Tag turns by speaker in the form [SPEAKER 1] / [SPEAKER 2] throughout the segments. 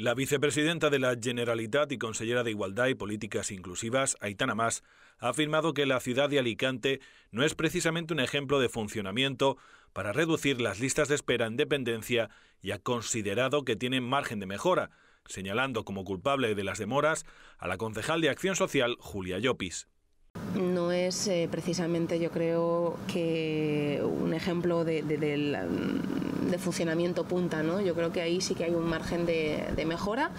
[SPEAKER 1] La vicepresidenta de la Generalitat y consellera de Igualdad y Políticas Inclusivas, Aitana Mas, ha afirmado que la ciudad de Alicante no es precisamente un ejemplo de funcionamiento para reducir las listas de espera en dependencia y ha considerado que tiene margen de mejora, señalando como culpable de las demoras a la concejal de Acción Social, Julia Llopis
[SPEAKER 2] no es eh, precisamente, yo creo, que un ejemplo mm, de, funcionamiento punta, ¿no? Yo creo que ahí sí que hay un margen de, mejora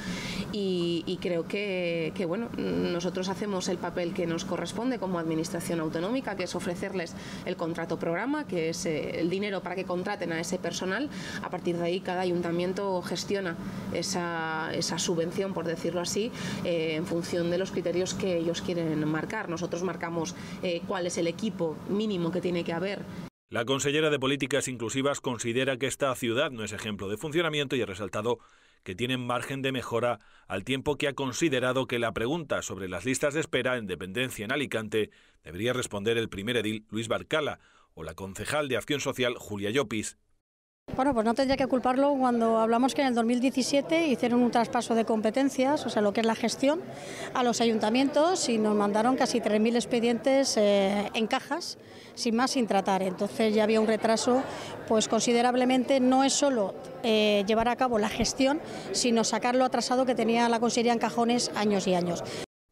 [SPEAKER 2] y, creo que, bueno, nosotros hacemos el papel que nos corresponde como administración autonómica, que es ofrecerles el contrato programa, que es eh, el dinero para que contraten a ese personal. A partir de ahí, cada ayuntamiento gestiona esa, subvención, por decirlo así, eh, en función de los criterios que ellos quieren marcar. Nosotros marcamos eh, cuál es el equipo mínimo que tiene que haber.
[SPEAKER 1] La consellera de Políticas Inclusivas considera que esta ciudad no es ejemplo de funcionamiento y ha resaltado que tienen margen de mejora al tiempo que ha considerado que la pregunta sobre las listas de espera en dependencia en Alicante debería responder el primer edil Luis Barcala o la concejal de Acción Social Julia Llopis
[SPEAKER 3] bueno, pues no tendría que culparlo cuando hablamos que en el 2017 hicieron un traspaso de competencias, o sea, lo que es la gestión, a los ayuntamientos y nos mandaron casi 3.000 expedientes eh, en cajas, sin más, sin tratar. Entonces ya había un retraso, pues considerablemente no es solo eh, llevar a cabo la gestión, sino sacar lo atrasado que tenía la Consejería en cajones años y años.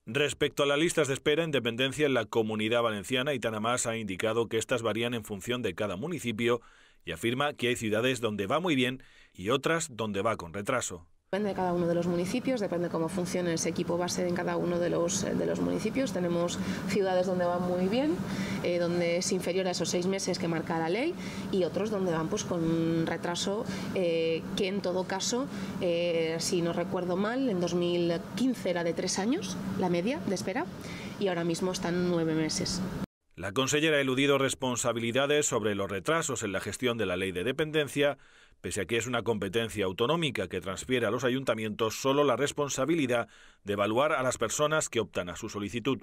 [SPEAKER 1] Respecto a las listas de espera en dependencia en la comunidad valenciana, Itanamás ha indicado que estas varían en función de cada municipio y afirma que hay ciudades donde va muy bien y otras donde va con retraso.
[SPEAKER 2] Depende de cada uno de los municipios, depende cómo funcione ese equipo base en cada uno de los, eh, de los municipios. Tenemos ciudades donde va muy bien, eh, donde es inferior a esos seis meses que marca la ley, y otros donde van pues, con retraso eh, que en todo caso, si no recuerdo mal, en 2015 era de tres años la media de espera y ahora mismo están nueve meses.
[SPEAKER 1] La consellera ha eludido responsabilidades sobre los retrasos en la gestión de la ley de dependencia, pese a que es una competencia autonómica que transfiere a los ayuntamientos solo la responsabilidad de evaluar a las personas que optan a su solicitud.